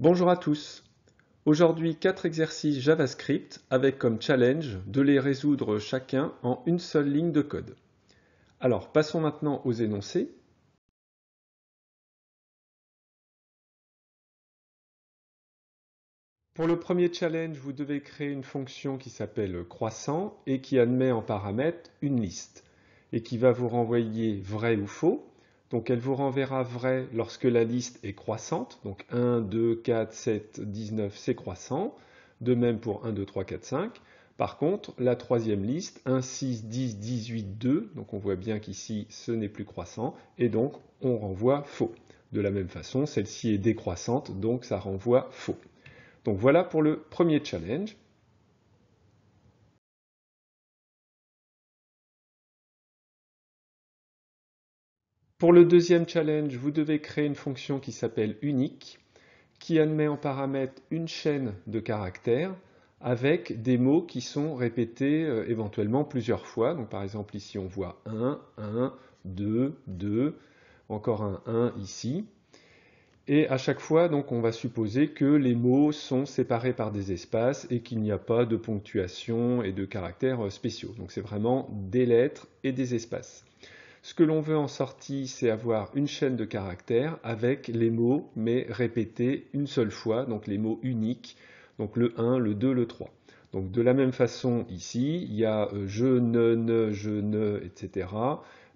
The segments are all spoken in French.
Bonjour à tous. Aujourd'hui, quatre exercices JavaScript avec comme challenge de les résoudre chacun en une seule ligne de code. Alors, passons maintenant aux énoncés. Pour le premier challenge, vous devez créer une fonction qui s'appelle croissant et qui admet en paramètre une liste et qui va vous renvoyer vrai ou faux donc elle vous renverra vrai lorsque la liste est croissante. Donc 1, 2, 4, 7, 19, c'est croissant. De même pour 1, 2, 3, 4, 5. Par contre, la troisième liste, 1, 6, 10, 18, 2, donc on voit bien qu'ici ce n'est plus croissant, et donc on renvoie faux. De la même façon, celle-ci est décroissante, donc ça renvoie faux. Donc voilà pour le premier challenge. Pour le deuxième challenge, vous devez créer une fonction qui s'appelle unique, qui admet en paramètre une chaîne de caractères avec des mots qui sont répétés euh, éventuellement plusieurs fois. Donc par exemple ici on voit 1, 1, 2, 2, encore un 1 ici. Et à chaque fois, donc, on va supposer que les mots sont séparés par des espaces et qu'il n'y a pas de ponctuation et de caractères euh, spéciaux. Donc c'est vraiment des lettres et des espaces. Ce que l'on veut en sortie, c'est avoir une chaîne de caractères avec les mots, mais répétés une seule fois, donc les mots uniques, donc le 1, le 2, le 3. Donc de la même façon ici, il y a euh, je, ne, ne, je, ne, etc.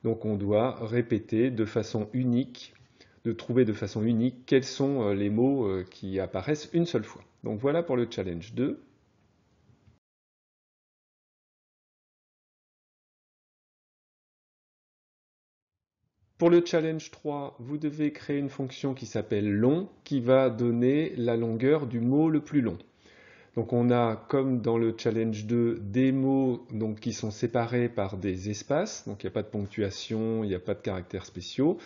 Donc on doit répéter de façon unique, de trouver de façon unique quels sont euh, les mots euh, qui apparaissent une seule fois. Donc voilà pour le challenge 2. Pour le challenge 3, vous devez créer une fonction qui s'appelle long, qui va donner la longueur du mot le plus long. Donc on a, comme dans le challenge 2, des mots qui sont séparés par des espaces, donc il n'y a pas de ponctuation, il n'y a pas de caractères spéciaux.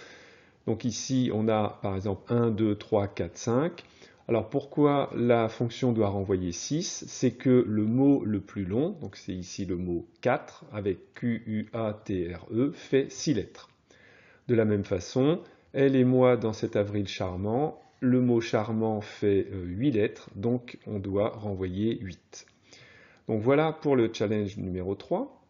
Donc ici, on a par exemple 1, 2, 3, 4, 5. Alors pourquoi la fonction doit renvoyer 6 C'est que le mot le plus long, donc c'est ici le mot 4, avec Q, U, A, T, R, E, fait 6 lettres. De la même façon, elle et moi dans cet avril charmant, le mot charmant fait 8 euh, lettres, donc on doit renvoyer 8. Donc voilà pour le challenge numéro 3.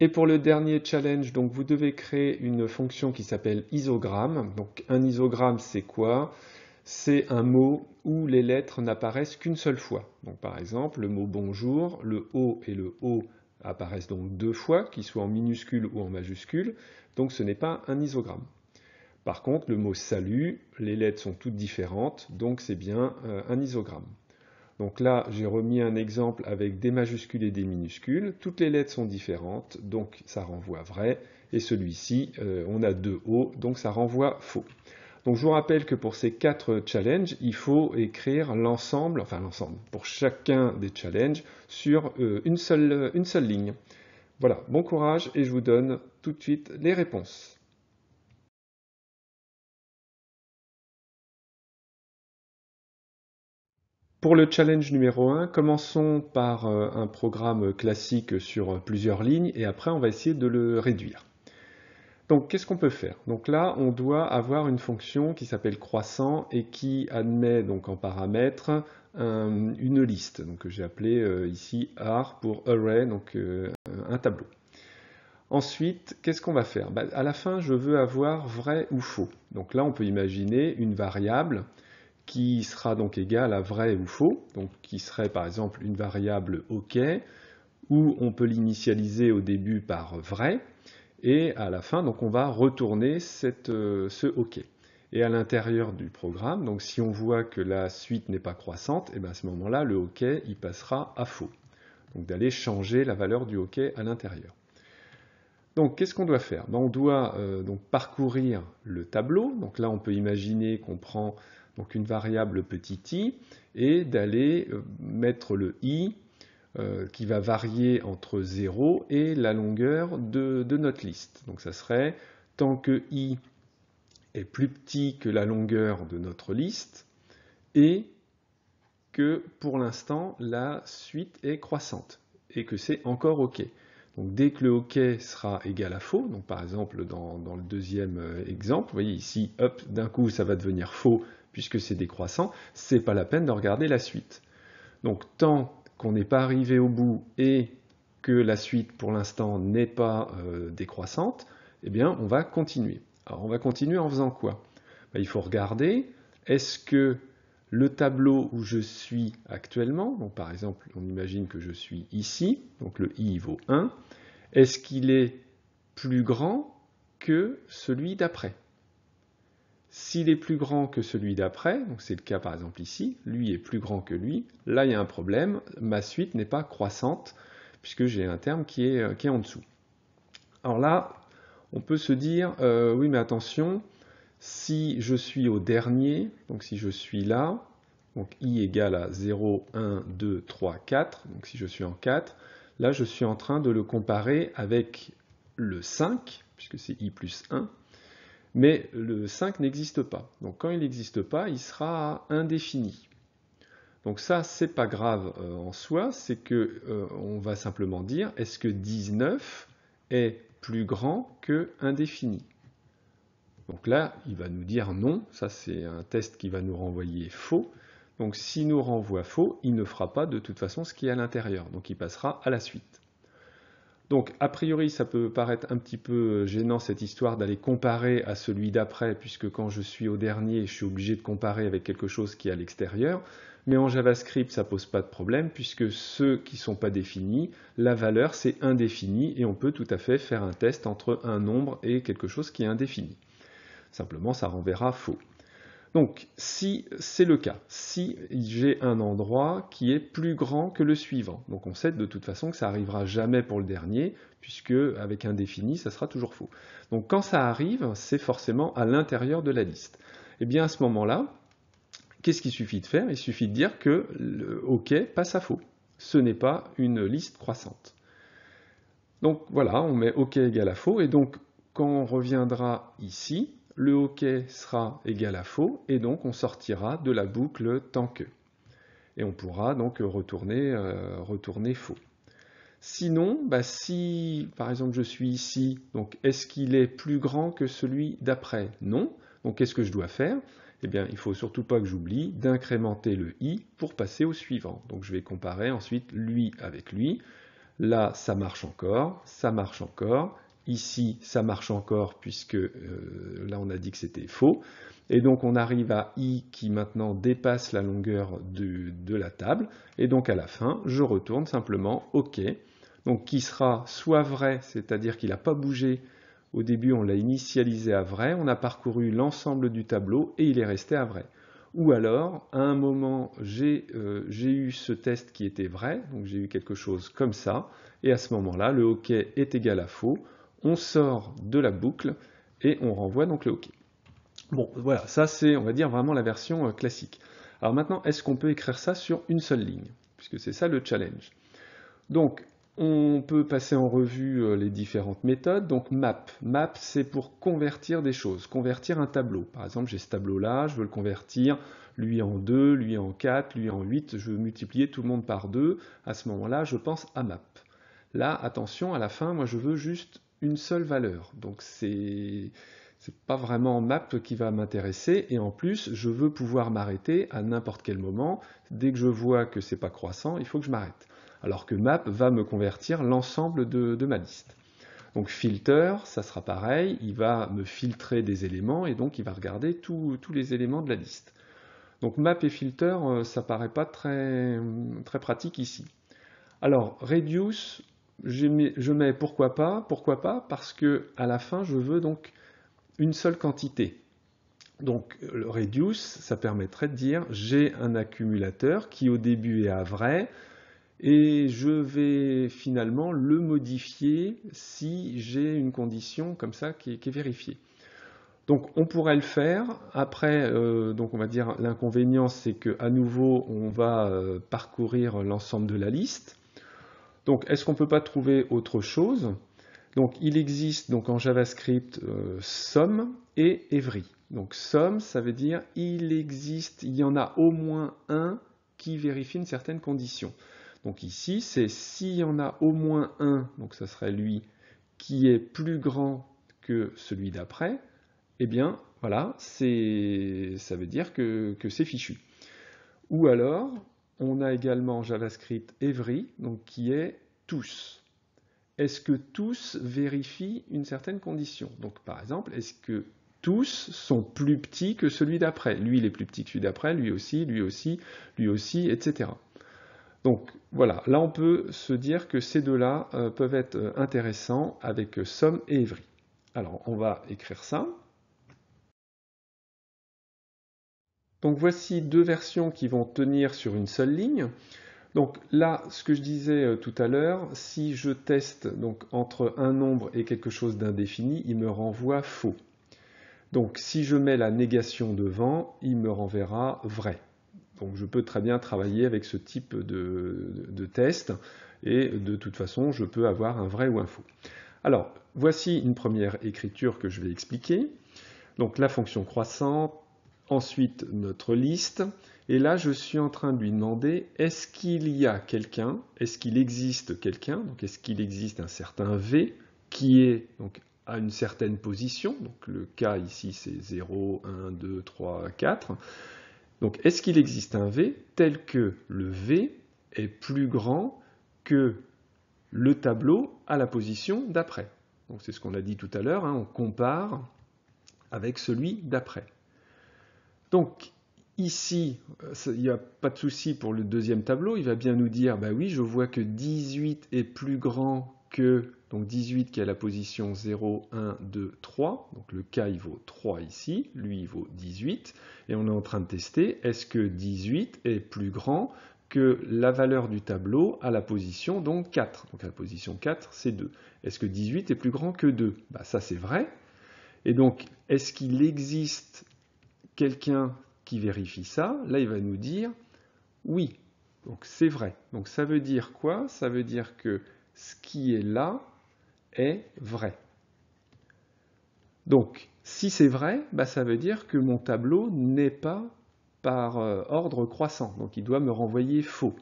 Et pour le dernier challenge, donc vous devez créer une fonction qui s'appelle isogramme. Donc un isogramme, c'est quoi C'est un mot où les lettres n'apparaissent qu'une seule fois. Donc par exemple, le mot bonjour, le O et le O apparaissent donc deux fois, qu'ils soient en minuscule ou en majuscule, donc ce n'est pas un isogramme. Par contre, le mot salut, les lettres sont toutes différentes, donc c'est bien euh, un isogramme. Donc là, j'ai remis un exemple avec des majuscules et des minuscules. Toutes les lettres sont différentes, donc ça renvoie vrai. Et celui-ci, euh, on a deux O, donc ça renvoie faux. Donc je vous rappelle que pour ces quatre challenges, il faut écrire l'ensemble, enfin l'ensemble, pour chacun des challenges sur euh, euh, une seule, ligne. Voilà, bon courage et je vous donne tout de suite les réponses. Pour le challenge numéro 1, commençons par euh, un programme classique sur plusieurs lignes et après on va essayer de le réduire. Donc qu'est-ce qu'on peut faire Donc là, on doit avoir une fonction qui s'appelle croissant et qui admet donc en paramètre une liste, donc que j'ai appelé euh, ici R pour array, donc euh, un tableau. Ensuite, qu'est-ce qu'on va faire bah, À la fin, je veux avoir vrai ou faux. Donc là, on peut imaginer une variable qui sera donc égale à vrai ou faux, donc qui serait par exemple une variable OK, où on peut l'initialiser au début par vrai, et à la fin, on va retourner euh, ce OK. Et à l'intérieur du programme, si on voit que la suite n'est pas croissante, et eh bien à ce moment-là, le OK il passera à faux. Donc d'aller changer la valeur du OK à l'intérieur. Donc qu'est-ce qu'on doit faire ben, On doit euh, donc parcourir le tableau. Donc là, on peut imaginer qu'on prend une variable petit i et d'aller euh, mettre le i euh, qui va varier entre 0 et la longueur de, notre liste. Donc ça serait tant que i est plus petit que la longueur de notre liste et que pour l'instant la suite est croissante et que c'est encore OK. Donc dès que le OK sera égal à faux, donc par exemple dans, le deuxième euh, exemple, vous voyez ici, hop, d'un coup ça va devenir faux puisque c'est décroissant, c'est pas la peine de regarder la suite. Donc tant n'est pas arrivé au bout et que la suite pour l'instant n'est pas euh, décroissante, eh bien on va continuer. Alors on va continuer en faisant quoi ben, Il faut regarder, est-ce que le tableau où je suis actuellement, par exemple on imagine que je suis ici, donc le i vaut 1, est-ce qu'il est plus grand que celui d'après s'il est plus grand que celui d'après, donc c'est le cas par exemple ici, lui est plus grand que lui, là il y a un problème, ma suite n'est pas croissante puisque j'ai un terme qui est, euh, qui en dessous. Alors là, on peut se dire, euh, oui mais attention, si je suis au dernier, donc si je suis là, donc i égale à 0, 1, 2, 3, 4, donc si je suis en 4, là je suis en train de le comparer avec le 5, puisque c'est i plus 1, mais le 5 n'existe pas. Donc quand il n'existe pas, il sera indéfini. Donc ça, c'est pas grave euh, en soi, c'est que euh, on va simplement dire est-ce que 19 est plus grand que indéfini Donc là, il va nous dire non, ça c'est un test qui va nous renvoyer faux. Donc s'il nous renvoie faux, il ne fera pas de toute façon ce qui est à l'intérieur, donc il passera à la suite. Donc, a priori, ça peut paraître un petit peu euh, gênant cette histoire d'aller comparer à celui d'après, puisque quand je suis au dernier, je suis obligé de comparer avec quelque chose qui est à l'extérieur. Mais en JavaScript, ça ne pose pas de problème, puisque ceux qui sont pas définis, la valeur, c'est indéfini, et on peut tout à fait faire un test entre un nombre et quelque chose qui est indéfini. Simplement, ça renverra faux. Donc, si c'est le cas, si j'ai un endroit qui est plus grand que le suivant, donc on sait de toute façon que ça arrivera jamais pour le dernier, puisque avec un défini, ça sera toujours faux. Donc quand ça arrive, c'est forcément à l'intérieur de la liste. Et eh bien à ce moment-là, qu'est-ce qu'il suffit de faire Il suffit de dire que le OK passe à faux. Ce n'est pas une liste croissante. Donc voilà, on met OK égale à faux, et donc quand on reviendra ici, le OK sera égal à faux, et donc on sortira de la boucle tant que. Et on pourra donc retourner, euh, retourner faux. Sinon, bah si par exemple je suis ici, donc est-ce qu'il est plus grand que celui d'après Non. Donc qu'est-ce que je dois faire Eh bien, il ne faut surtout pas que j'oublie d'incrémenter le i pour passer au suivant. Donc je vais comparer ensuite lui avec lui. Là, ça marche encore, ça marche encore, Ici, ça marche encore puisque euh, là, on a dit que c'était faux. Et donc, on arrive à i qui maintenant dépasse la longueur de, la table. Et donc, à la fin, je retourne simplement OK. Donc, qui sera soit vrai, c'est-à-dire qu'il n'a pas bougé au début, on l'a initialisé à vrai, on a parcouru l'ensemble du tableau et il est resté à vrai. Ou alors, à un moment, j'ai euh, eu ce test qui était vrai, donc j'ai eu quelque chose comme ça, et à ce moment-là, le OK est égal à faux on sort de la boucle et on renvoie donc le OK. Bon, voilà, ça c'est, on va dire, vraiment la version euh, classique. Alors maintenant, est-ce qu'on peut écrire ça sur une seule ligne Puisque c'est ça le challenge. Donc, on peut passer en revue euh, les différentes méthodes. Donc, map. Map, c'est pour convertir des choses, convertir un tableau. Par exemple, j'ai ce tableau-là, je veux le convertir, lui en 2, lui en 4, lui en 8. Je veux multiplier tout le monde par 2. À ce moment-là, je pense à map. Là, attention, à la fin, moi, je veux juste une seule valeur. Donc c'est c'est pas vraiment map qui va m'intéresser et en plus je veux pouvoir m'arrêter à n'importe quel moment dès que je vois que c'est pas croissant il faut que je m'arrête alors que map va me convertir l'ensemble de, de, ma liste donc filter ça sera pareil il va me filtrer des éléments et donc il va regarder tous les éléments de la liste donc map et filter euh, ça paraît pas très très pratique ici alors reduce je mets, pourquoi pas, pourquoi pas, parce que à la fin, je veux donc une seule quantité. Donc le reduce, ça permettrait de dire j'ai un accumulateur qui au début est à vrai et je vais finalement le modifier si j'ai une condition comme ça qui est, vérifiée. Donc on pourrait le faire. Après, euh, donc on va dire l'inconvénient c'est qu'à nouveau on va euh, parcourir l'ensemble de la liste. Donc, est-ce qu'on ne peut pas trouver autre chose Donc, il existe donc en JavaScript euh, "somme" et every. Donc, "somme" ça veut dire il existe, il y en a au moins un qui vérifie une certaine condition. Donc ici, c'est s'il y en a au moins un, donc ça serait lui, qui est plus grand que celui d'après, eh bien, voilà, ça veut dire que c'est fichu. Ou alors, on a également JavaScript every, donc qui est tous. Est-ce que tous vérifient une certaine condition Donc par exemple, est-ce que tous sont plus petits que celui d'après Lui, il est plus petit que celui d'après, lui aussi, lui aussi, lui aussi, etc. Donc voilà, là on peut se dire que ces deux-là euh, peuvent être euh, intéressants avec euh, somme et every. Alors on va écrire ça. Donc voici deux versions qui vont tenir sur une seule ligne. Donc là, ce que je disais euh, tout à l'heure, si je teste donc, entre un nombre et quelque chose d'indéfini, il me renvoie faux. Donc si je mets la négation devant, il me renverra vrai. Donc je peux très bien travailler avec ce type de, de test, et de toute façon, je peux avoir un vrai ou un faux. Alors, voici une première écriture que je vais expliquer. Donc la fonction croissante, ensuite notre liste. Et là, je suis en train de lui demander est-ce qu'il y a quelqu'un, est-ce qu'il existe quelqu'un, donc est-ce qu'il existe un certain V qui est donc à une certaine position, donc le K ici c'est 0, 1, 2, 3, 4. Donc est-ce qu'il existe un V tel que le V est plus grand que le tableau à la position d'après Donc c'est ce qu'on a dit tout à l'heure, hein, on compare avec celui d'après. Donc ici, euh, il n'y a pas de souci pour le deuxième tableau, il va bien nous dire, bah oui, je vois que 18 est plus grand que, donc 18 qui à la position 0, 1, 2, 3, donc le K il vaut 3 ici, lui il vaut 18, et on est en train de tester, est-ce que 18 est plus grand que la valeur du tableau à la position donc 4. Donc à la position 4, c'est 2. Est-ce que 18 est plus grand que 2 bah, Ça, c'est vrai. Et donc, est-ce qu'il existe quelqu'un qui vérifie ça, là, il va nous dire oui. Donc c'est vrai. Donc ça veut dire quoi Ça veut dire que ce qui est là est vrai. Donc si c'est vrai, bah, ça veut dire que mon tableau n'est pas par euh, ordre croissant. Donc il doit me renvoyer faux.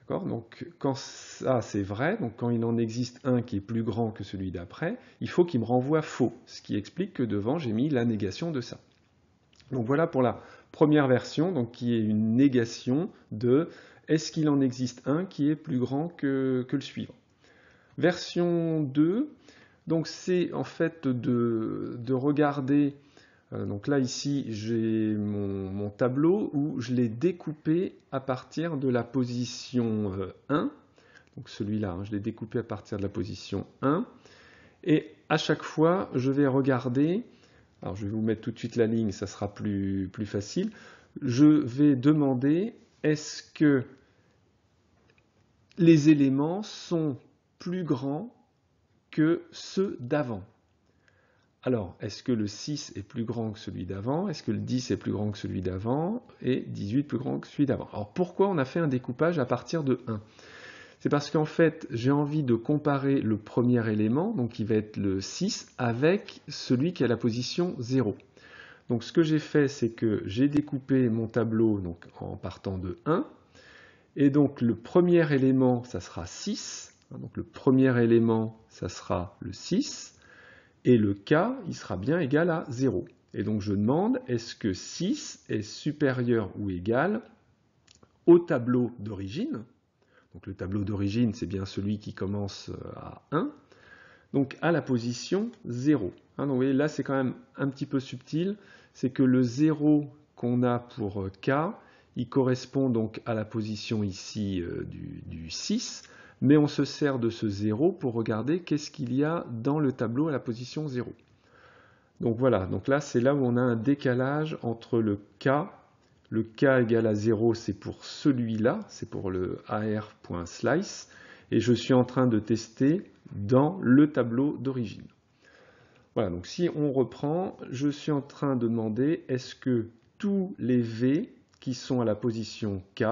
D'accord Donc quand ça c'est vrai, donc quand il en existe un qui est plus grand que celui d'après, il faut qu'il me renvoie faux, ce qui explique que devant j'ai mis la négation de ça. Donc voilà pour la première version, donc qui est une négation de est-ce qu'il en existe un qui est plus grand que, le suivant. Version 2, donc c'est en fait de, regarder, euh, donc là ici j'ai mon, tableau où je l'ai découpé à partir de la position 1, euh, donc celui-là, hein, je l'ai découpé à partir de la position 1, et à chaque fois je vais regarder alors je vais vous mettre tout de suite la ligne, ça sera plus, plus facile. Je vais demander est-ce que les éléments sont plus grands que ceux d'avant. Alors, est-ce que le 6 est plus grand que celui d'avant Est-ce que le 10 est plus grand que celui d'avant Et 18 plus grand que celui d'avant Alors, pourquoi on a fait un découpage à partir de 1 c'est parce qu'en fait, j'ai envie de comparer le premier élément, donc qui va être le 6, avec celui qui a la position 0. Donc ce que j'ai fait, c'est que j'ai découpé mon tableau en partant de 1. Et donc le premier élément, ça sera 6. Hein, donc le premier élément, ça sera le 6. Et le k, il sera bien égal à 0. Et donc je demande, est-ce que 6 est supérieur ou égal au tableau d'origine donc le tableau d'origine, c'est bien celui qui commence euh, à 1, donc à la position 0. Hein, donc vous voyez, là c'est quand même un petit peu subtil, c'est que le 0 qu'on a pour euh, K, il correspond donc à la position ici euh, du, du 6, mais on se sert de ce 0 pour regarder qu'est-ce qu'il y a dans le tableau à la position 0. Donc voilà, donc là c'est là où on a un décalage entre le K le k égale à 0, c'est pour celui-là, c'est pour le ar.slice, et je suis en train de tester dans le tableau d'origine. Voilà, donc si on reprend, je suis en train de demander est-ce que tous les v qui sont à la position k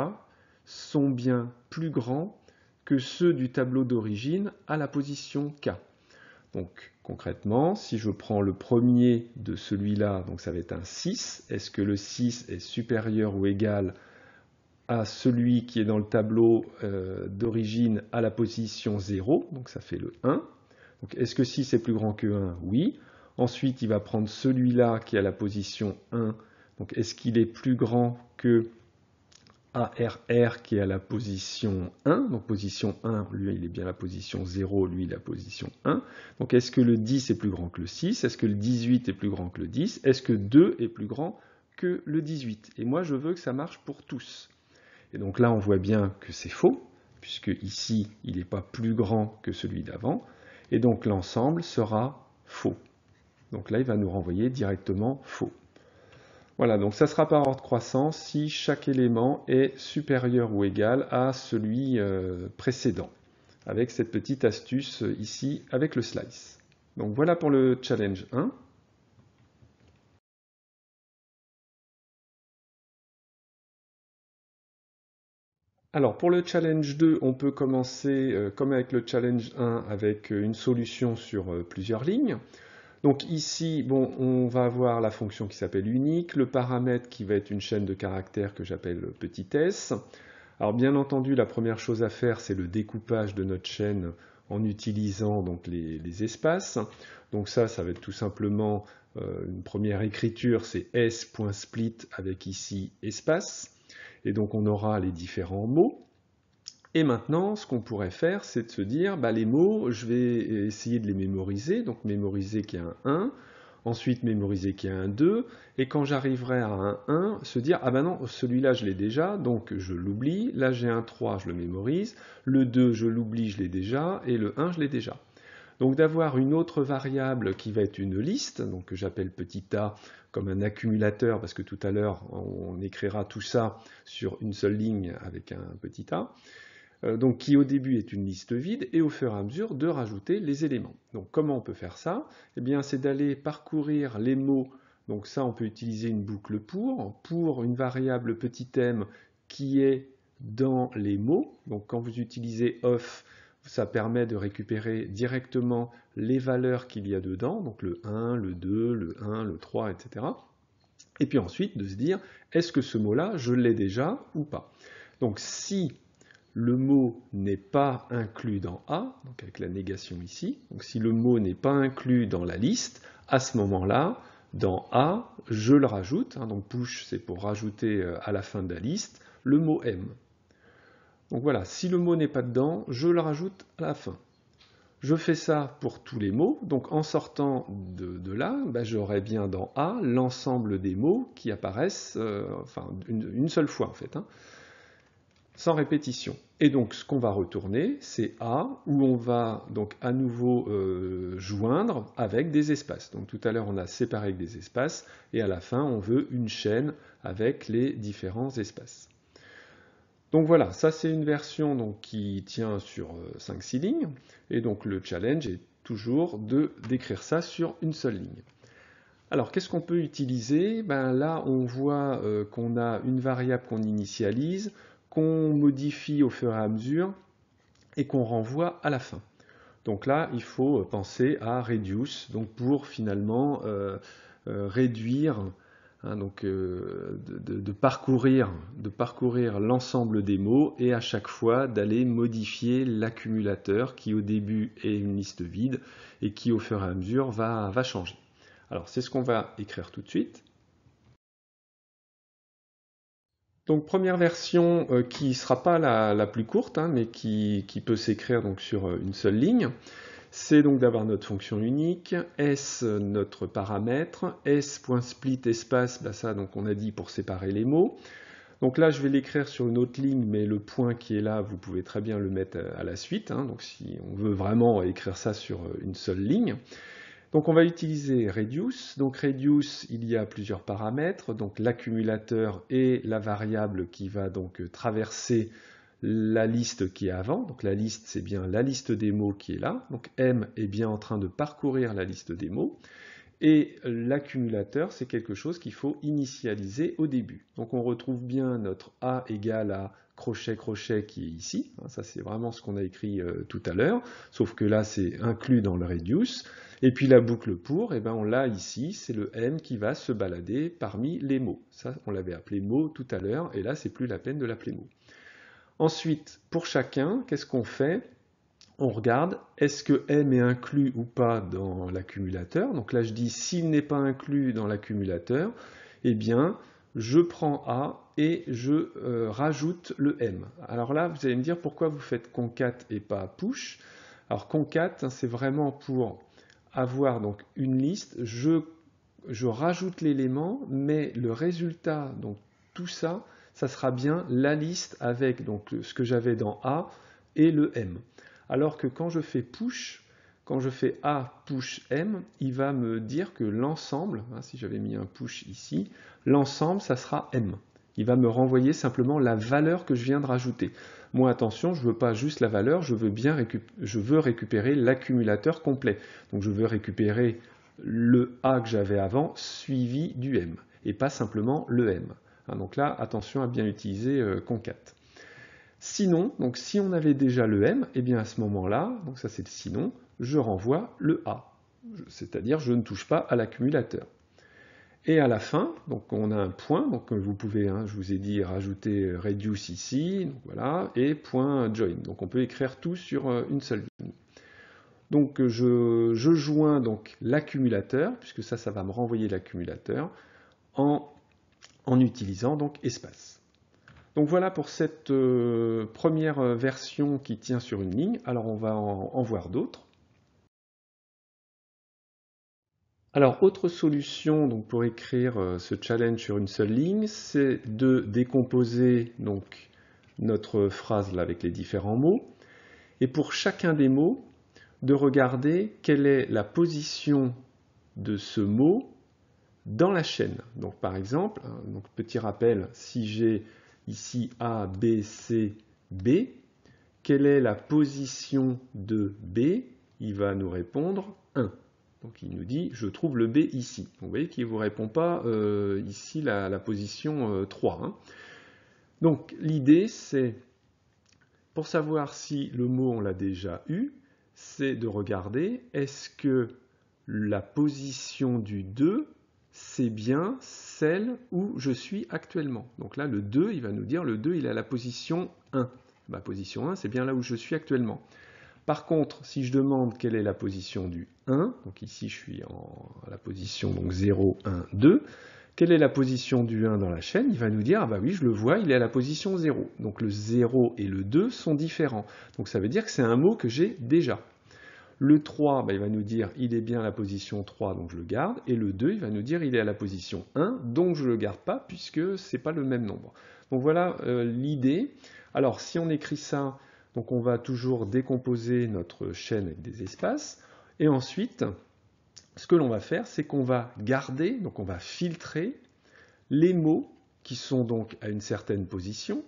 sont bien plus grands que ceux du tableau d'origine à la position k. Donc concrètement, si je prends le premier de celui-là, donc ça va être un 6, est-ce que le 6 est supérieur ou égal à celui qui est dans le tableau euh, d'origine à la position 0, donc ça fait le 1. Donc est-ce que 6 est plus grand que 1 Oui. Ensuite, il va prendre celui-là qui est à la position 1. Donc est-ce qu'il est plus grand que ARR qui est à la position 1. Donc position 1, lui, il est bien à la position 0, lui, la position 1. Donc est-ce que le 10 est plus grand que le 6 Est-ce que le 18 est plus grand que le 10 Est-ce que 2 est plus grand que le 18 Et moi, je veux que ça marche pour tous. Et donc là, on voit bien que c'est faux, puisque ici, il n'est pas plus grand que celui d'avant. Et donc l'ensemble sera faux. Donc là, il va nous renvoyer directement faux. Voilà, donc ça sera par ordre croissant si chaque élément est supérieur ou égal à celui euh, précédent, avec cette petite astuce euh, ici avec le slice. Donc voilà pour le challenge 1. Alors pour le challenge 2, on peut commencer euh, comme avec le challenge 1 avec une solution sur plusieurs lignes. Donc ici, bon, on va avoir la fonction qui s'appelle unique, le paramètre qui va être une chaîne de caractères que j'appelle petit s. Alors bien entendu, la première chose à faire, c'est le découpage de notre chaîne en utilisant donc les, espaces. Donc ça, ça va être tout simplement euh, une première écriture, c'est s.split avec ici espace. Et donc on aura les différents mots. Et maintenant, ce qu'on pourrait faire, c'est de se dire, bah, les mots, je vais essayer de les mémoriser, donc mémoriser qu'il y a un 1, ensuite mémoriser qu'il y a un 2, et quand j'arriverai à un 1, se dire, ah ben non, celui-là je l'ai déjà, donc je l'oublie, là j'ai un 3, je le mémorise, le 2, je l'oublie, je l'ai déjà, et le 1, je l'ai déjà. Donc d'avoir une autre variable qui va être une liste, donc que j'appelle petit a comme un accumulateur, parce que tout à l'heure on écrira tout ça sur une seule ligne avec un petit a. Euh, donc qui au début est une liste vide, et au fur et à mesure de rajouter les éléments. Donc comment on peut faire ça Eh bien c'est d'aller parcourir les mots, donc ça on peut utiliser une boucle pour, pour une variable petit m qui est dans les mots, donc quand vous utilisez off, ça permet de récupérer directement les valeurs qu'il y a dedans, donc le 1, le 2, le 1, le 3, etc. Et puis ensuite de se dire, est-ce que ce mot-là, je l'ai déjà ou pas Donc si le mot n'est pas inclus dans A, donc avec la négation ici. Donc si le mot n'est pas inclus dans la liste, à ce moment-là, dans A, je le rajoute. Hein, donc push, c'est pour rajouter euh, à la fin de la liste le mot M. Donc voilà, si le mot n'est pas dedans, je le rajoute à la fin. Je fais ça pour tous les mots, donc en sortant de, là, ben, j'aurai bien dans A l'ensemble des mots qui apparaissent, euh, enfin une, seule fois en fait. Hein sans répétition. Et donc ce qu'on va retourner, c'est A, où on va donc à nouveau euh, joindre avec des espaces. Donc tout à l'heure on a séparé avec des espaces, et à la fin on veut une chaîne avec les différents espaces. Donc voilà, ça c'est une version donc, qui tient sur 5-6 euh, lignes, et donc le challenge est toujours de décrire ça sur une seule ligne. Alors, qu'est-ce qu'on peut utiliser ben Là, on voit euh, qu'on a une variable qu'on initialise, qu'on modifie au fur et à mesure et qu'on renvoie à la fin. Donc là, il faut penser à reduce, donc pour finalement euh, euh, réduire, hein, donc euh, de, parcourir, de parcourir l'ensemble des mots et à chaque fois d'aller modifier l'accumulateur qui au début est une liste vide et qui au fur et à mesure va changer. Alors c'est ce qu'on va écrire tout de suite. Donc première version euh, qui ne sera pas la, plus courte, hein, mais qui, peut s'écrire sur euh, une seule ligne, c'est donc d'avoir notre fonction unique, s notre paramètre, s.split espace, bah, ça donc on a dit pour séparer les mots. Donc là je vais l'écrire sur une autre ligne, mais le point qui est là, vous pouvez très bien le mettre euh, à la suite, hein, donc si on veut vraiment écrire ça sur une seule ligne. Donc on va utiliser reduce. Donc reduce, il y a plusieurs paramètres, donc l'accumulateur est la variable qui va donc euh, traverser la liste qui est avant. Donc la liste, c'est bien la liste des mots qui est là. Donc M est bien en train de parcourir la liste des mots. Et l'accumulateur, c'est quelque chose qu'il faut initialiser au début. Donc on retrouve bien notre A égale à crochet crochet qui est ici. Hein, ça c'est vraiment ce qu'on a écrit euh, tout à l'heure, sauf que là c'est inclus dans le reduce. Et puis la boucle pour, eh ben on l'a ici, c'est le M qui va se balader parmi les mots. Ça, on l'avait appelé mot tout à l'heure, et là, c'est plus la peine de l'appeler mot. Ensuite, pour chacun, qu'est-ce qu'on fait on regarde est-ce que M est inclus ou pas dans l'accumulateur. Donc là, je dis s'il n'est pas inclus dans l'accumulateur, eh bien, je prends A et je euh, rajoute le M. Alors là, vous allez me dire pourquoi vous faites concat et pas push. Alors concat, hein, c'est vraiment pour avoir donc une liste, je, rajoute l'élément, mais le résultat, donc tout ça, ça sera bien la liste avec donc ce que j'avais dans A et le M. Alors que quand je fais push, quand je fais A push M, il va me dire que l'ensemble, hein, si j'avais mis un push ici, l'ensemble, ça sera M. Il va me renvoyer simplement la valeur que je viens de rajouter. Moi, attention, je ne veux pas juste la valeur, je veux, récupérer l'accumulateur complet. Donc je veux récupérer le A que j'avais avant suivi du M, et pas simplement le M. Hein, donc là, attention à bien utiliser euh, concat. Sinon, donc si on avait déjà le M, et eh bien à ce moment-là, ça c'est le sinon, je renvoie le A, c'est-à-dire je ne touche pas à l'accumulateur. Et à la fin, donc on a un point, donc vous pouvez, hein, je vous ai dit, rajouter euh, reduce ici, voilà, et point join. Donc on peut écrire tout sur euh, une seule ligne. Donc je, joins donc l'accumulateur, puisque ça, ça va me renvoyer l'accumulateur, en, en, utilisant donc espace. Donc voilà pour cette euh, première version qui tient sur une ligne. Alors on va en voir d'autres. Alors, autre solution donc, pour écrire euh, ce challenge sur une seule ligne, c'est de décomposer donc, notre phrase avec les différents mots, et pour chacun des mots, de regarder quelle est la position de ce mot dans la chaîne. Donc par exemple, hein, petit rappel, si j'ai ici A, B, C, B, quelle est la position de B Il va nous répondre 1. Donc il nous dit je trouve le B ici. vous voyez qu'il ne vous répond pas euh, ici la, la position 3. Euh, hein. Donc l'idée c'est, pour savoir si le mot on l'a déjà eu, c'est de regarder est-ce que la position du 2 c'est bien celle où je suis actuellement. Donc là, le 2, il va nous dire, le 2, il à la position 1. Ma position 1, c'est bien là où je suis actuellement. Par contre, si je demande quelle est la position du 1, donc ici je suis en la position donc 0, 1, 2, quelle est la position du 1 dans la chaîne Il va nous dire, ah bah oui, je le vois, il est à la position 0. Donc le 0 et le 2 sont différents. Donc ça veut dire que c'est un mot que j'ai déjà. Le 3, bah, il va nous dire, il est bien à la position 3, donc je le garde. Et le 2, il va nous dire, il est à la position 1, donc je ne le garde pas, puisque ce n'est pas le même nombre. Donc voilà euh, l'idée. Alors si on écrit ça donc on va toujours décomposer notre chaîne avec des espaces. Et ensuite, ce que l'on va faire, c'est qu'on va garder, donc on va filtrer les mots qui sont donc à une certaine position,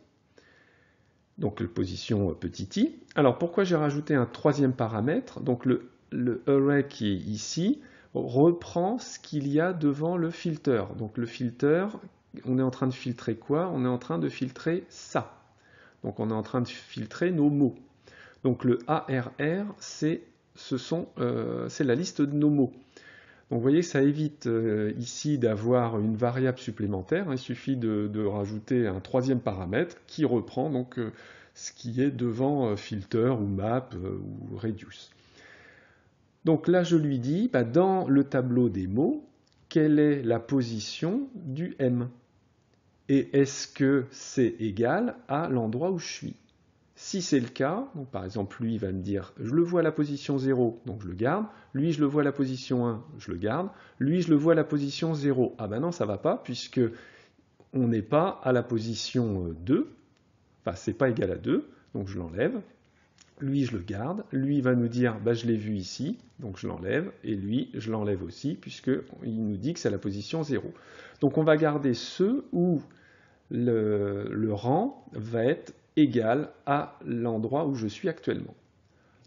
donc la position euh, petit i. Alors pourquoi j'ai rajouté un troisième paramètre Donc le, array qui est ici reprend ce qu'il y a devant le filter. Donc le filter, on est en train de filtrer quoi On est en train de filtrer ça. Donc on est en train de filtrer nos mots. Donc le ARR, euh, c'est la liste de nos mots. Donc vous voyez ça évite euh, ici d'avoir une variable supplémentaire. Il suffit de, rajouter un troisième paramètre qui reprend donc euh, ce qui est devant filter ou map ou reduce. Donc là, je lui dis, bah, dans le tableau des mots, quelle est la position du M et est-ce que c'est égal à l'endroit où je suis Si c'est le cas, par exemple lui va me dire je le vois à la position 0, donc je le garde, lui je le vois à la position 1, je le garde, lui je le vois à la position 0. Ah ben non, ça ne va pas puisque on n'est pas à la position 2, euh, enfin c'est pas égal à 2, donc je l'enlève, lui je le garde, lui va nous dire bah, je l'ai vu ici, donc je l'enlève, et lui je l'enlève aussi, puisqu'il nous dit que c'est la position 0. Donc on va garder ceux où le, rang va être égal à l'endroit où je suis actuellement.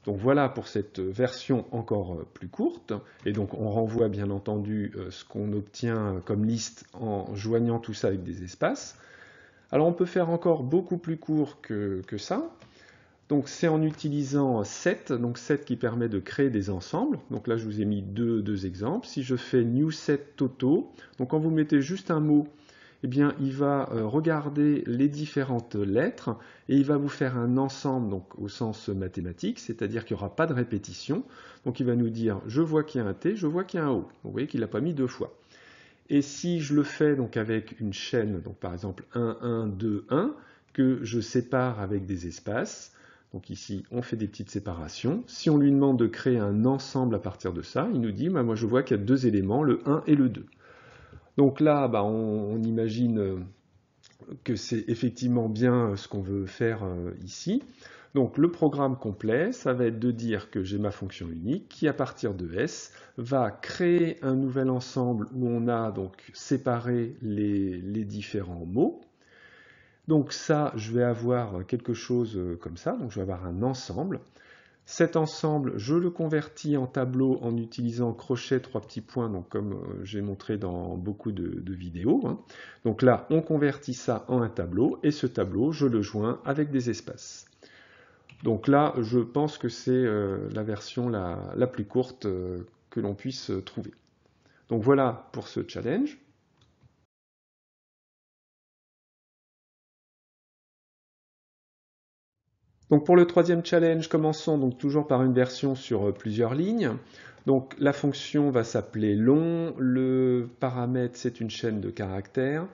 Donc voilà pour cette version encore euh, plus courte, et donc on renvoie bien entendu euh, ce qu'on obtient comme liste en joignant tout ça avec des espaces. Alors on peut faire encore beaucoup plus court que ça, donc c'est en utilisant set, donc set qui permet de créer des ensembles. Donc là je vous ai mis deux, deux exemples. Si je fais new set toto, donc quand vous mettez juste un mot, eh bien il va euh, regarder les différentes lettres et il va vous faire un ensemble donc au sens mathématique, c'est-à-dire qu'il n'y aura pas de répétition. Donc il va nous dire je vois qu'il y a un T, je vois qu'il y a un O. vous voyez qu'il n'a pas mis deux fois. Et si je le fais donc avec une chaîne, donc par exemple 1, 1, 2, 1, que je sépare avec des espaces, donc ici, on fait des petites séparations. Si on lui demande de créer un ensemble à partir de ça, il nous dit, bah, moi je vois qu'il y a deux éléments, le 1 et le 2. Donc là, bah, on, imagine euh, que c'est effectivement bien euh, ce qu'on veut faire euh, ici. Donc le programme complet, ça va être de dire que j'ai ma fonction unique qui, à partir de S, va créer un nouvel ensemble où on a donc séparé les différents mots. Donc ça, je vais avoir quelque chose euh, comme ça, donc je vais avoir un ensemble. Cet ensemble, je le convertis en tableau en utilisant crochet trois petits points, donc comme euh, j'ai montré dans beaucoup de, vidéos. Hein. Donc là, on convertit ça en un tableau, et ce tableau, je le joins avec des espaces. Donc là, je pense que c'est euh, la version la, plus courte que l'on puisse trouver. Donc voilà pour ce challenge. Donc pour le troisième challenge, commençons donc toujours par une version sur euh, plusieurs lignes. Donc la fonction va s'appeler long, le paramètre c'est une chaîne de caractères.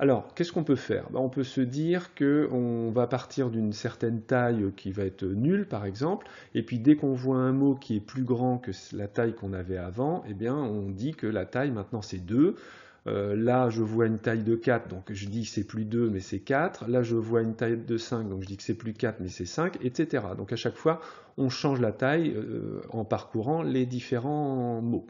Alors qu'est-ce qu'on peut faire ben, On peut se dire qu'on va partir d'une certaine taille qui va être nulle par exemple, et puis dès qu'on voit un mot qui est plus grand que la taille qu'on avait avant, eh bien on dit que la taille maintenant c'est 2, euh, là, je vois une taille de 4, donc je dis que c'est plus 2, mais c'est 4. Là, je vois une taille de 5, donc je dis que c'est plus 4, mais c'est 5, etc. Donc à chaque fois, on change la taille euh, en parcourant les différents mots.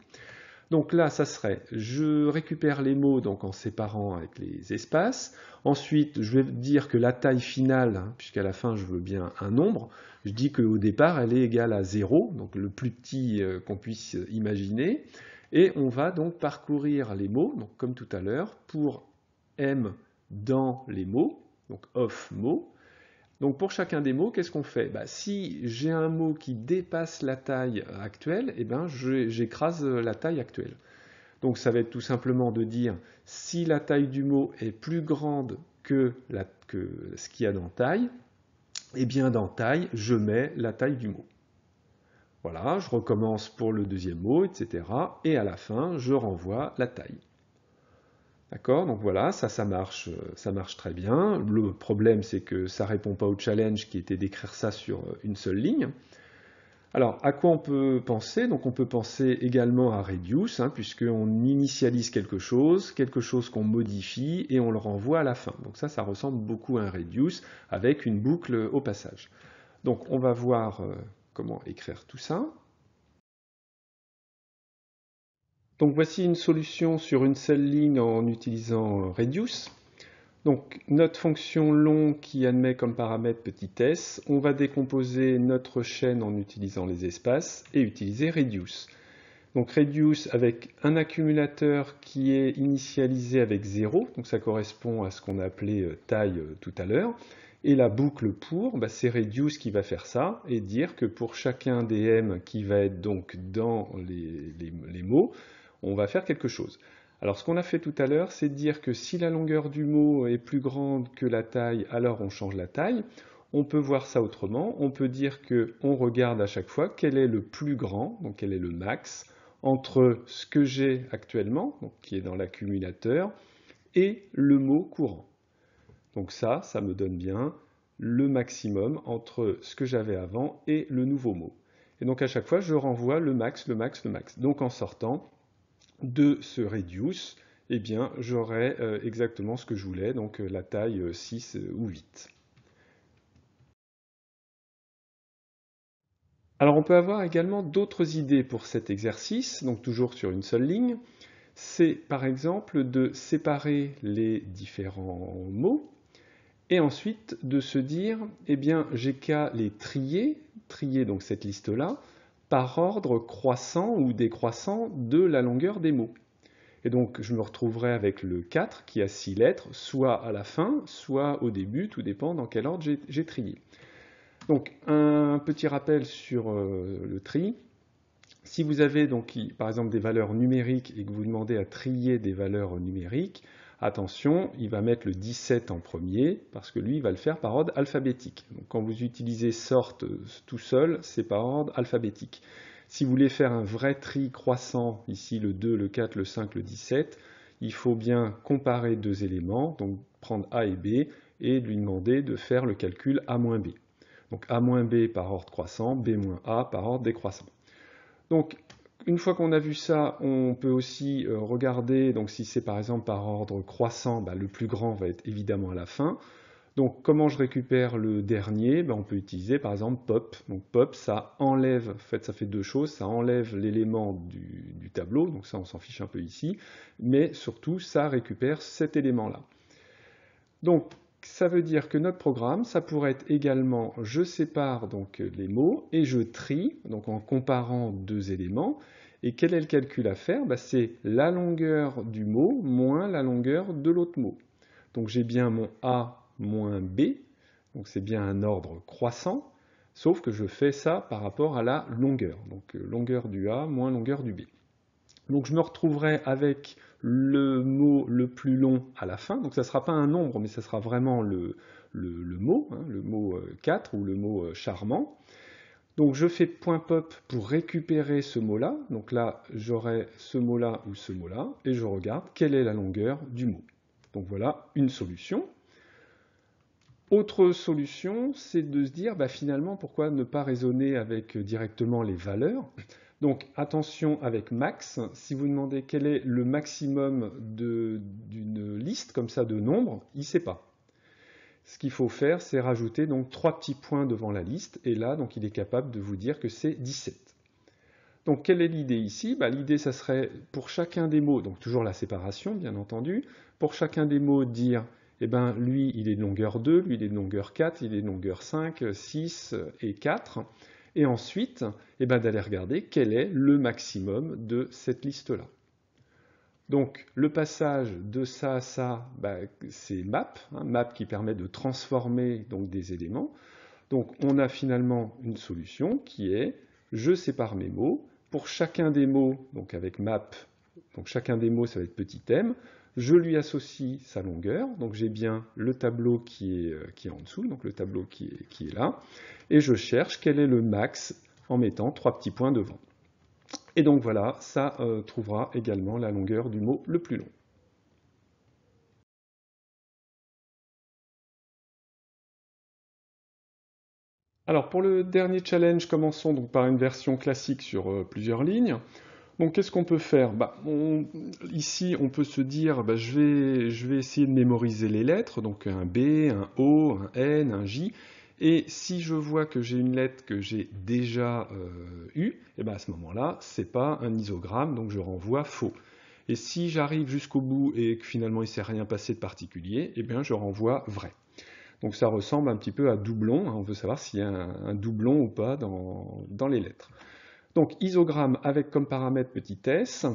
Donc là, ça serait, je récupère les mots donc en séparant avec les espaces. Ensuite, je vais dire que la taille finale, hein, puisqu'à la fin, je veux bien un nombre, je dis qu'au départ, elle est égale à 0, donc le plus petit euh, qu'on puisse imaginer. Et on va donc parcourir les mots, donc comme tout à l'heure, pour M dans les mots, donc off mots. Donc pour chacun des mots, qu'est-ce qu'on fait bah, Si j'ai un mot qui dépasse la taille actuelle, eh ben, j'écrase la taille actuelle. Donc ça va être tout simplement de dire si la taille du mot est plus grande que, la, que ce qu'il y a dans taille, eh bien dans taille, je mets la taille du mot. Voilà, je recommence pour le deuxième mot, etc. Et à la fin, je renvoie la taille. D'accord Donc voilà, ça, ça marche, euh, ça marche très bien. Le problème, c'est que ça ne répond pas au challenge qui était d'écrire ça sur euh, une seule ligne. Alors, à quoi on peut penser Donc, on peut penser également à reduce, hein, puisqu'on initialise quelque chose, quelque chose qu'on modifie et on le renvoie à la fin. Donc ça, ça ressemble beaucoup à un reduce avec une boucle au passage. Donc, on va voir euh, comment écrire tout ça. Donc voici une solution sur une seule ligne en utilisant euh, reduce. Donc notre fonction long qui admet comme paramètre petit s, on va décomposer notre chaîne en utilisant les espaces et utiliser reduce. Donc reduce avec un accumulateur qui est initialisé avec 0, donc ça correspond à ce qu'on a appelé euh, taille euh, tout à l'heure. Et la boucle pour, bah, c'est reduce qui va faire ça et dire que pour chacun des m qui va être donc dans les, mots, on va faire quelque chose. Alors ce qu'on a fait tout à l'heure, c'est dire que si la longueur du mot est plus grande que la taille, alors on change la taille. On peut voir ça autrement, on peut dire qu'on regarde à chaque fois quel est le plus grand, donc quel est le max, entre ce que j'ai actuellement, qui est dans l'accumulateur, et le mot courant. Donc ça, ça me donne bien le maximum entre ce que j'avais avant et le nouveau mot. Et donc à chaque fois, je renvoie le max, le max, le max. Donc en sortant de ce reduce, eh bien j'aurai euh, exactement ce que je voulais, donc euh, la taille 6 euh, ou 8. Alors on peut avoir également d'autres idées pour cet exercice, donc toujours sur une seule ligne. C'est par exemple de séparer les différents mots et ensuite de se dire, eh bien, j'ai qu'à les trier, trier donc cette liste-là, par ordre croissant ou décroissant de la longueur des mots. Et donc, je me retrouverai avec le 4 qui a 6 lettres, soit à la fin, soit au début, tout dépend dans quel ordre j'ai trié. Donc, un petit rappel sur euh, le tri. Si vous avez donc, par exemple des valeurs numériques et que vous demandez à trier des valeurs numériques, Attention, il va mettre le 17 en premier parce que lui, il va le faire par ordre alphabétique. Donc, quand vous utilisez sort euh, tout seul, c'est par ordre alphabétique. Si vous voulez faire un vrai tri croissant, ici le 2, le 4, le 5, le 17, il faut bien comparer deux éléments, donc prendre A et B, et lui demander de faire le calcul A-B. Donc A-B par ordre croissant, B-A par ordre décroissant. Donc une fois qu'on a vu ça, on peut aussi euh, regarder, donc si c'est par exemple par ordre croissant, bah, le plus grand va être évidemment à la fin. Donc comment je récupère le dernier bah, On peut utiliser par exemple pop. Donc pop, ça enlève, en fait ça fait deux choses, ça enlève l'élément du, du, tableau, donc ça on s'en fiche un peu ici, mais surtout ça récupère cet élément-là. Donc ça veut dire que notre programme, ça pourrait être également je sépare donc les mots et je trie, donc en comparant deux éléments. Et quel est le calcul à faire bah, C'est la longueur du mot moins la longueur de l'autre mot. Donc j'ai bien mon A moins B, donc c'est bien un ordre croissant, sauf que je fais ça par rapport à la longueur. Donc euh, longueur du A moins longueur du B. Donc je me retrouverai avec le mot le plus long à la fin. Donc ça ne sera pas un nombre, mais ça sera vraiment le, mot, le mot 4 hein, euh, ou le mot euh, charmant. Donc je fais point .pop pour récupérer ce mot-là. Donc là, j'aurai ce mot-là ou ce mot-là, et je regarde quelle est la longueur du mot. Donc voilà une solution. Autre solution, c'est de se dire, bah, finalement, pourquoi ne pas raisonner avec euh, directement les valeurs donc attention avec max, si vous demandez quel est le maximum d'une liste comme ça de nombres, il ne sait pas. Ce qu'il faut faire, c'est rajouter donc trois petits points devant la liste, et là donc il est capable de vous dire que c'est 17. Donc quelle est l'idée ici bah, L'idée, ça serait pour chacun des mots, donc toujours la séparation bien entendu, pour chacun des mots dire eh ben, lui il est de longueur 2, lui il est de longueur 4, il est de longueur 5, 6 et 4 et ensuite eh ben, d'aller regarder quel est le maximum de cette liste-là. Donc le passage de ça à ça, bah, c'est map, hein, map qui permet de transformer des éléments. Donc on a finalement une solution qui est je sépare mes mots. Pour chacun des mots, donc avec map, donc chacun des mots ça va être petit m, je lui associe sa longueur, donc j'ai bien le tableau qui est, euh, qui est en dessous, donc le tableau qui est, là, et je cherche quel est le max en mettant trois petits points devant. Et donc voilà, ça euh, trouvera également la longueur du mot le plus long. Alors pour le dernier challenge, commençons donc par une version classique sur euh, plusieurs lignes. Bon, qu'est-ce qu'on peut faire bah, Ici, on peut se dire, bah, je, vais, je vais essayer de mémoriser les lettres, donc un B, un O, un N, un J. Et si je vois que j'ai une lettre que j'ai déjà euh, eue, et eh bah, ben, à ce moment-là, ce n'est pas un isogramme, donc je renvoie faux. Et si j'arrive jusqu'au bout et que finalement il ne s'est rien passé de particulier, eh bien je renvoie vrai. Donc ça ressemble un petit peu à doublon, hein. on veut savoir s'il y a un, doublon ou pas dans les lettres. Donc isogramme avec comme paramètre petit s.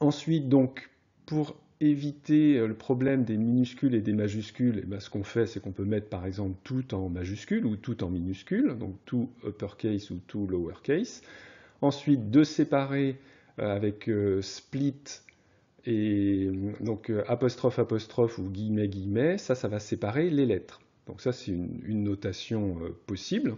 Ensuite, donc, pour éviter euh, le problème des minuscules et des majuscules, eh ben, ce qu'on fait, c'est qu'on peut mettre par exemple tout en majuscule ou tout en minuscule, donc tout uppercase ou tout lowercase. Ensuite, de séparer euh, avec euh, split et donc apostrophe apostrophe ou guillemets guillemets, ça, ça va séparer les lettres. Donc ça, c'est une, notation possible.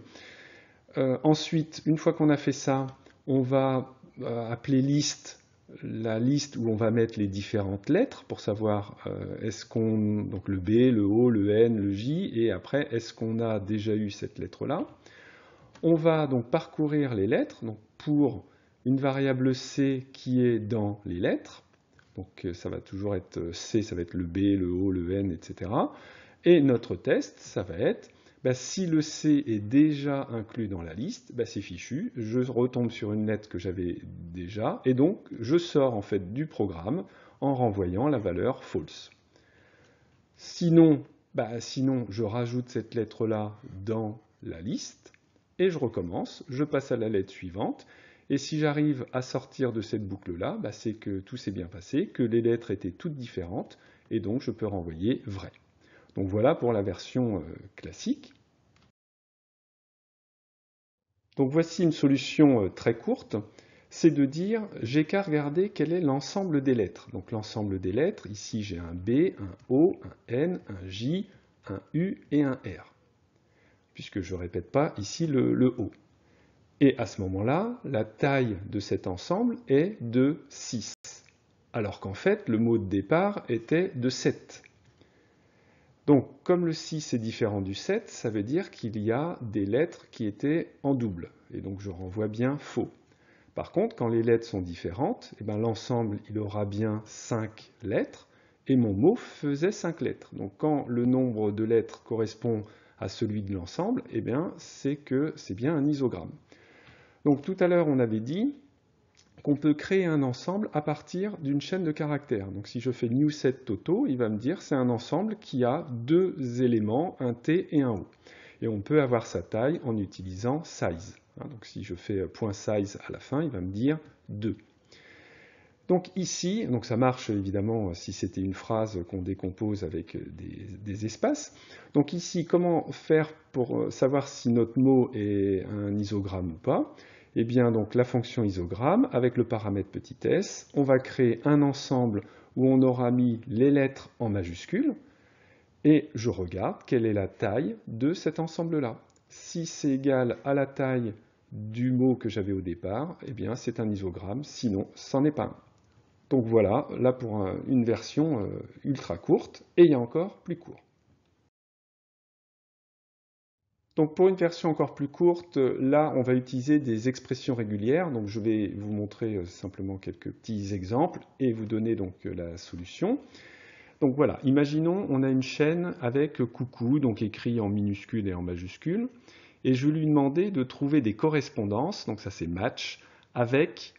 Euh, ensuite, une fois qu'on a fait ça, on va euh, appeler liste la liste où on va mettre les différentes lettres pour savoir euh, est-ce qu'on donc le B, le O, le N, le J et après est-ce qu'on a déjà eu cette lettre là. On va donc parcourir les lettres donc pour une variable C qui est dans les lettres. Donc ça va toujours être C, ça va être le B, le O, le N, etc. Et notre test, ça va être bah, si le C est déjà inclus dans la liste, bah, c'est fichu, je retombe sur une lettre que j'avais déjà, et donc je sors en fait du programme en renvoyant la valeur false. Sinon, bah, sinon je rajoute cette lettre-là dans la liste, et je recommence, je passe à la lettre suivante, et si j'arrive à sortir de cette boucle-là, c'est que tout s'est bien passé, que les lettres étaient toutes différentes, et donc je peux renvoyer vrai. Donc voilà pour la version euh, classique. Donc voici une solution euh, très courte, c'est de dire j'ai qu'à regarder quel est l'ensemble des lettres. Donc l'ensemble des lettres, ici j'ai un B, un O, un N, un J, un U et un R. Puisque je ne répète pas ici le, O. Et à ce moment-là, la taille de cet ensemble est de 6. Alors qu'en fait, le mot de départ était de 7. Donc, comme le 6 est différent du 7, ça veut dire qu'il y a des lettres qui étaient en double. Et donc, je renvoie bien faux. Par contre, quand les lettres sont différentes, eh ben, l'ensemble, il aura bien 5 lettres, et mon mot faisait 5 lettres. Donc, quand le nombre de lettres correspond à celui de l'ensemble, eh c'est que c'est bien un isogramme. Donc, tout à l'heure, on avait dit, qu'on peut créer un ensemble à partir d'une chaîne de caractères. Donc si je fais new set toto, il va me dire c'est un ensemble qui a deux éléments, un t et un o. Et on peut avoir sa taille en utilisant size. Hein, donc si je fais .size à la fin, il va me dire 2. Donc ici, donc ça marche évidemment euh, si c'était une phrase qu'on décompose avec euh, des, des, espaces. Donc ici, comment faire pour euh, savoir si notre mot est un isogramme ou pas eh bien, donc la fonction isogramme avec le paramètre petit s, on va créer un ensemble où on aura mis les lettres en majuscules et je regarde quelle est la taille de cet ensemble-là. Si c'est égal à la taille du mot que j'avais au départ, eh bien c'est un isogramme, sinon c'en est pas un. Donc voilà, là pour une version euh, ultra courte, et il y a encore plus court. Donc pour une version encore plus courte, là on va utiliser des expressions régulières. Donc je vais vous montrer euh, simplement quelques petits exemples et vous donner donc euh, la solution. Donc voilà, imaginons on a une chaîne avec coucou, donc écrit en minuscule et en majuscule, et je lui demander de trouver des correspondances, donc ça c'est match, avec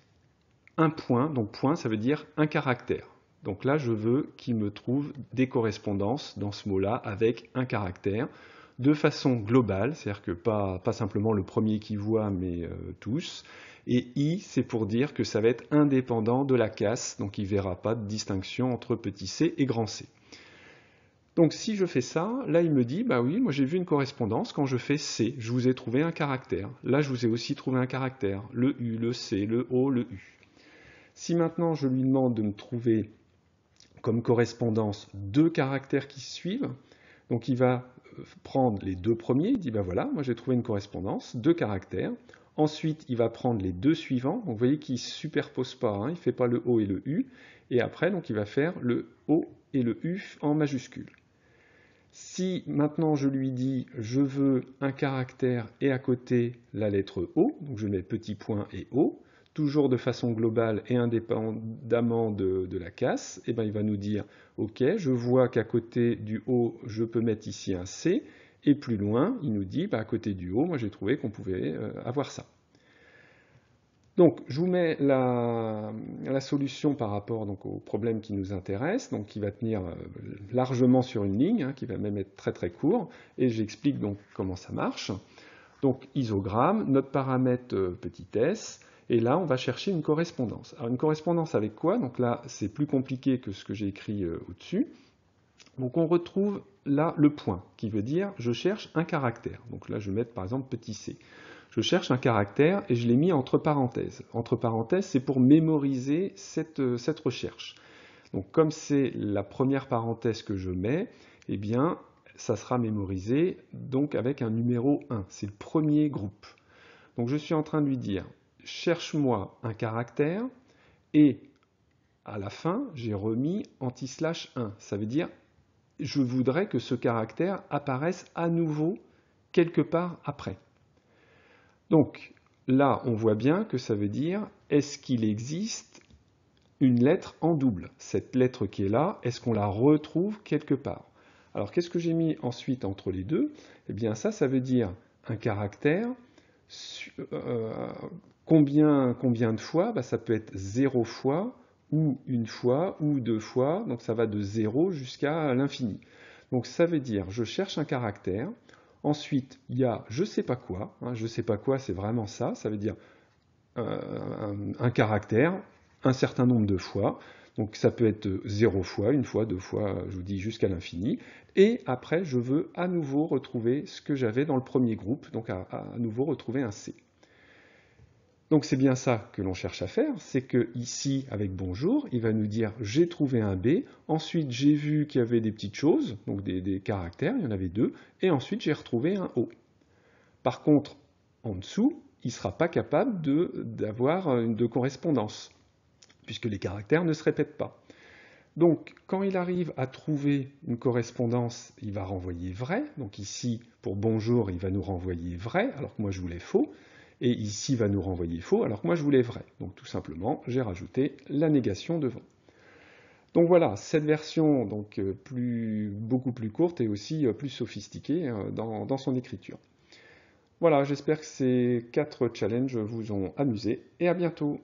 un point, donc point ça veut dire un caractère. Donc là je veux qu'il me trouve des correspondances dans ce mot-là avec un caractère de façon globale, c'est-à-dire que pas, simplement le premier qui voit, mais euh, tous. Et I, c'est pour dire que ça va être indépendant de la casse, donc il ne verra pas de distinction entre petit c et grand c. Donc si je fais ça, là il me dit, bah oui, moi j'ai vu une correspondance quand je fais C, je vous ai trouvé un caractère. Là je vous ai aussi trouvé un caractère, le U, le C, le O, le U. Si maintenant je lui demande de me trouver comme correspondance deux caractères qui suivent, donc il va prendre les deux premiers, il dit ben voilà, moi j'ai trouvé une correspondance, deux caractères. Ensuite, il va prendre les deux suivants. vous voyez qu'il ne superpose pas, hein, il ne fait pas le O et le U. Et après, donc, il va faire le O et le U en majuscule. Si maintenant je lui dis je veux un caractère et à côté la lettre O, donc je mets petit point et O, toujours de façon globale et indépendamment de, la casse, eh ben, il va nous dire OK, je vois qu'à côté du haut, je peux mettre ici un C, et plus loin, il nous dit bah, à côté du haut, moi j'ai trouvé qu'on pouvait euh, avoir ça. Donc, je vous mets la, solution par rapport au problème qui nous intéresse, donc qui va tenir euh, largement sur une ligne, hein, qui va même être très très court, et j'explique donc comment ça marche. Donc, isogramme, notre paramètre euh, petit s, et là, on va chercher une correspondance. Alors une correspondance avec quoi Donc là, c'est plus compliqué que ce que j'ai écrit euh, au-dessus. Donc on retrouve là le point, qui veut dire je cherche un caractère. Donc là, je vais mettre par exemple petit c. Je cherche un caractère et je l'ai mis entre parenthèses. Entre parenthèses, c'est pour mémoriser cette, euh, cette recherche. Donc comme c'est la première parenthèse que je mets, eh bien, ça sera mémorisé donc avec un numéro 1. C'est le premier groupe. Donc je suis en train de lui dire, cherche-moi un caractère et à la fin, j'ai remis anti-slash 1. Ça veut dire, je voudrais que ce caractère apparaisse à nouveau quelque part après. Donc là, on voit bien que ça veut dire, est-ce qu'il existe une lettre en double Cette lettre qui est là, est-ce qu'on la retrouve quelque part Alors qu'est-ce que j'ai mis ensuite entre les deux Eh bien ça, ça veut dire un caractère euh, Combien, combien de fois bah, Ça peut être 0 fois, ou une fois, ou deux fois, donc ça va de 0 jusqu'à l'infini. Donc ça veut dire, je cherche un caractère, ensuite il y a je sais pas quoi, hein, je sais pas quoi c'est vraiment ça, ça veut dire euh, un, caractère un certain nombre de fois, donc ça peut être 0 fois, une fois, deux fois, euh, je vous dis jusqu'à l'infini. Et après, je veux à nouveau retrouver ce que j'avais dans le premier groupe, donc à nouveau retrouver un C. Donc c'est bien ça que l'on cherche à faire, c'est que ici, avec bonjour, il va nous dire j'ai trouvé un B, ensuite j'ai vu qu'il y avait des petites choses, donc des, caractères, il y en avait deux, et ensuite j'ai retrouvé un O. Par contre, en dessous, il ne sera pas capable d'avoir euh, une de correspondance, puisque les caractères ne se répètent pas. Donc, quand il arrive à trouver une correspondance, il va renvoyer vrai. Donc ici, pour bonjour, il va nous renvoyer vrai, alors que moi je voulais faux et ici va nous renvoyer faux, alors que moi je voulais vrai. Donc tout simplement, j'ai rajouté la négation devant. Donc voilà, cette version donc, euh, beaucoup plus courte et aussi euh, plus sophistiquée hein, dans son écriture. Voilà, j'espère que ces quatre challenges vous ont amusé et à bientôt